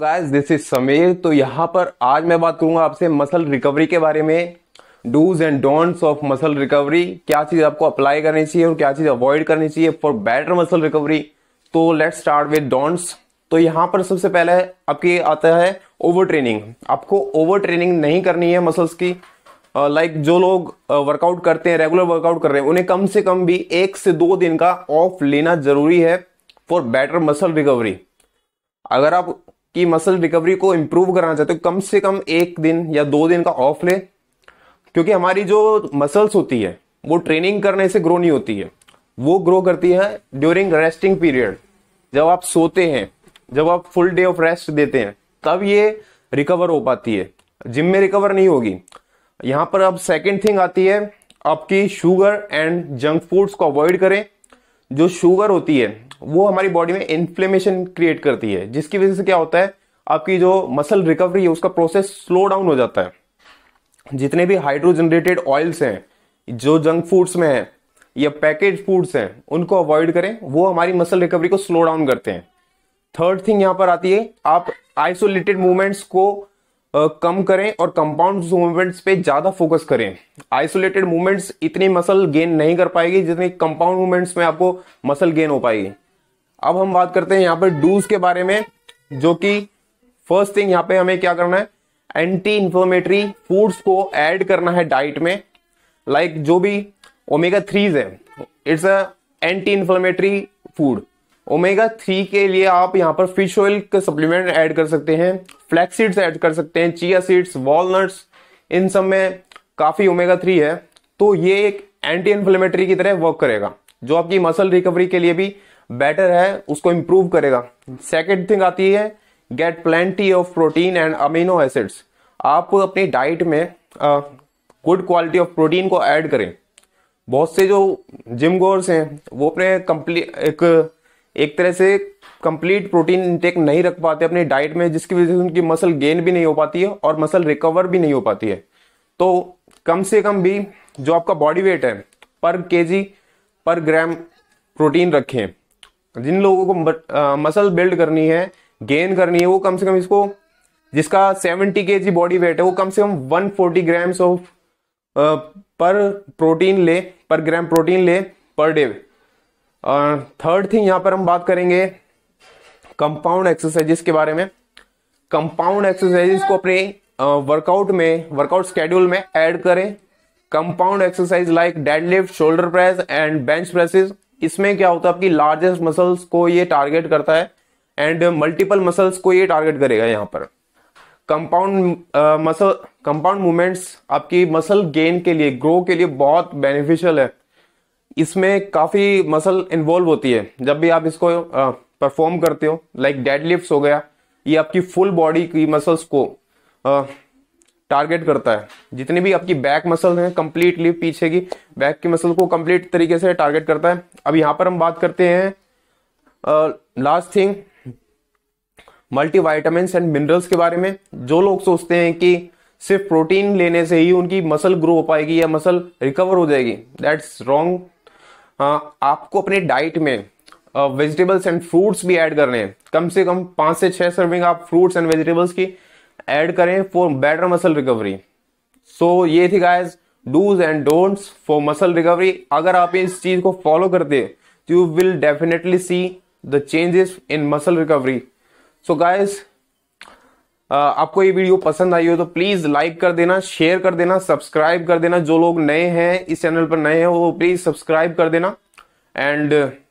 guys this is Sameer तो यहाँ पर आज मैं बात करूंगा आपसे मसल रिकवरी के बारे में dos and don'ts of muscle recovery क्या चीज़ आपको अप्लाई करनी चाहिए और क्या चीज़ अवॉइड करनी चाहिए फॉर बेटर मसल रिकवरी तो लेट स्टार्ट विद डोंट्स तो यहाँ पर सबसे पहले आपके आता है ओवर ट्रेनिंग आपको ओवर ट्रेनिंग नहीं करनी है मसल्स की लाइक like जो लोग वर्कआउट करते हैं रेगुलर वर्कआउट कर रहे हैं उन्हें कम से कम भी एक से दो दिन का ऑफ लेना जरूरी है फॉर बेटर मसल रिकवरी अगर आप कि मसल रिकवरी को इम्प्रूव कराना चाहते हो कम से कम एक दिन या दो दिन का ऑफ ले क्योंकि हमारी जो मसल्स होती है वो ट्रेनिंग करने से ग्रो नहीं होती है वो ग्रो करती है ड्यूरिंग रेस्टिंग पीरियड जब आप सोते हैं जब आप फुल डे ऑफ रेस्ट देते हैं तब ये रिकवर हो पाती है जिम में रिकवर नहीं होगी यहाँ पर अब सेकेंड थिंग आती है आपकी शुगर एंड जंक फूड्स को अवॉइड करें जो शुगर होती है वो हमारी बॉडी में इन्फ्लेमेशन क्रिएट करती है जिसकी वजह से क्या होता है आपकी जो मसल रिकवरी है उसका प्रोसेस स्लो डाउन हो जाता है जितने भी हाइड्रोजनरेटेड ऑयल्स हैं जो जंक फूड्स में है या पैकेज फूड्स हैं उनको अवॉइड करें वो हमारी मसल रिकवरी को स्लो डाउन करते हैं थर्ड थिंग यहाँ पर आती है आप आइसोलेटेड मूवमेंट्स को कम करें और कंपाउंड मूवमेंट्स पे ज़्यादा फोकस करें आइसोलेटेड मूवमेंट्स इतनी मसल गेन नहीं कर पाएगी जितनी कंपाउंड मूवमेंट्स में आपको मसल गेन हो पाएगी अब हम बात करते हैं यहाँ पर डूज के बारे में जो कि फर्स्ट थिंग यहाँ पे हमें क्या करना है एंटी इन्फ्लोमेटरी फूड्स को ऐड करना है डाइट में लाइक like जो भी ओमेगा थ्रीज है it's a anti inflammatory food omega three के लिए आप यहाँ पर फिश ऑयल का सप्लीमेंट ऐड कर सकते हैं फ्लैक्स सीड्स ऐड कर सकते हैं चिया सीड्स वॉलनट्स इन सब में काफ़ी ओमेगा थ्री है तो ये एक एंटी इन्फ्लेमेटरी की तरह वर्क करेगा जो आपकी मसल रिकवरी के लिए भी बेटर है उसको इम्प्रूव करेगा सेकेंड थिंग आती है get plenty of protein and amino acids आप अपनी डाइट में गुड क्वालिटी ऑफ प्रोटीन को ऐड करें बहुत से जो जिम गोर्स हैं वो अपने कंप्लीट एक एक तरह से कंप्लीट प्रोटीन इंटेक नहीं रख पाते अपनी डाइट में जिसकी वजह से उनकी मसल गेन भी नहीं हो पाती है और मसल रिकवर भी नहीं हो पाती है तो कम से कम भी जो आपका बॉडी वेट है पर के पर ग्राम प्रोटीन रखें जिन लोगों को मसल बिल्ड करनी है गेन करनी है वो कम से कम इसको जिसका 70 के बॉडी वेट है वो कम से कम 140 फोर्टी ग्राम्स ऑफ पर प्रोटीन ले पर ग्राम प्रोटीन ले पर डे थर्ड थिंग यहां पर हम बात करेंगे कंपाउंड एक्सरसाइजेस के बारे में कंपाउंड एक्सरसाइजेस को अपने वर्कआउट में वर्कआउट स्केड्यूल में ऐड करें compound exercise like deadlift shoulder press and bench presses इसमें क्या होता है आपकी लार्जेस्ट मसल्स को ये टारगेट करता है एंड मल्टीपल मसल्स को ये टारगेट करेगा यहाँ पर कंपाउंड मसल कंपाउंड मूवमेंट्स आपकी मसल गेन के लिए ग्रो के लिए बहुत बेनिफिशियल है इसमें काफ़ी मसल इन्वॉल्व होती है जब भी आप इसको परफॉर्म करते हो लाइक डेड लिफ्ट हो गया ये आपकी फुल बॉडी की मसल्स को टारगेट करता है जितनी भी आपकी बैक मसल हैं कंप्लीटली पीछे की बैक की मसल को कंप्लीट तरीके से टारगेट करता है अब यहां पर हम बात करते हैं last thing multi and minerals के बारे में जो लोग सोचते हैं कि सिर्फ प्रोटीन लेने से ही उनकी मसल ग्रो हो पाएगी या मसल रिकवर हो जाएगी दैट्स रॉन्ग आपको अपने डाइट में वेजिटेबल्स एंड फ्रूट्स भी ऐड करने हैं कम से कम पांच से छह सर्विंग आप फ्रूट्स एंड वेजिटेबल्स की ऐड करें for better muscle recovery so ये थी guys dos and don'ts for muscle recovery अगर आप इस चीज़ को फॉलो करते तो you will definitely see the changes in muscle recovery so guys आपको ये वीडियो पसंद आई हो तो प्लीज लाइक कर देना शेयर कर देना सब्सक्राइब कर देना जो लोग नए हैं इस चैनल पर नए हैं वो प्लीज सब्सक्राइब कर देना एंड